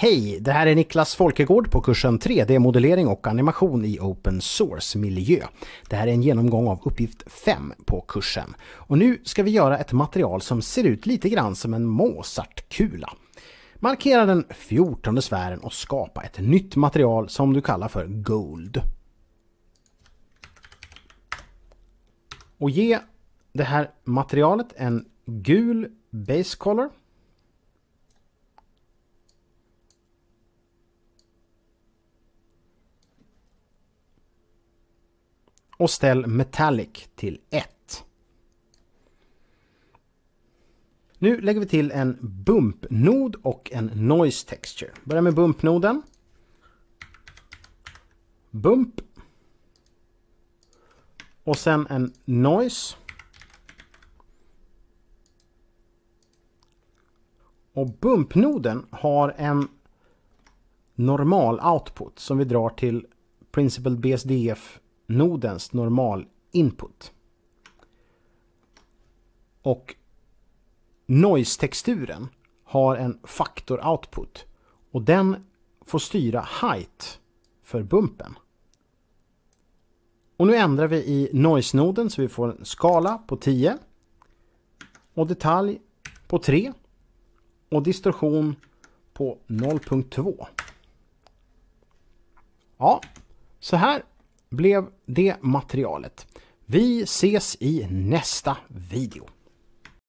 Hej, det här är Niklas Folkegård på kursen 3D-modellering och animation i open source-miljö. Det här är en genomgång av uppgift 5 på kursen. Och nu ska vi göra ett material som ser ut lite grann som en Mozartkula. Markera den 14 sfären och skapa ett nytt material som du kallar för Gold. Och ge det här materialet en gul base color och ställ Metallic till 1. Nu lägger vi till en bumpnod och en noise texture. Börja med bumpnoden. Bump. Och sen en noise. Och bumpnoden har en normal output som vi drar till Principal BSDF nodens normal input. Och noise-texturen har en faktor output och den får styra height för bumpen. Och nu ändrar vi i noise-noden så vi får en skala på 10 och detalj på 3 och distorsion på 0.2. Ja, så här blev det materialet. Vi ses i nästa video.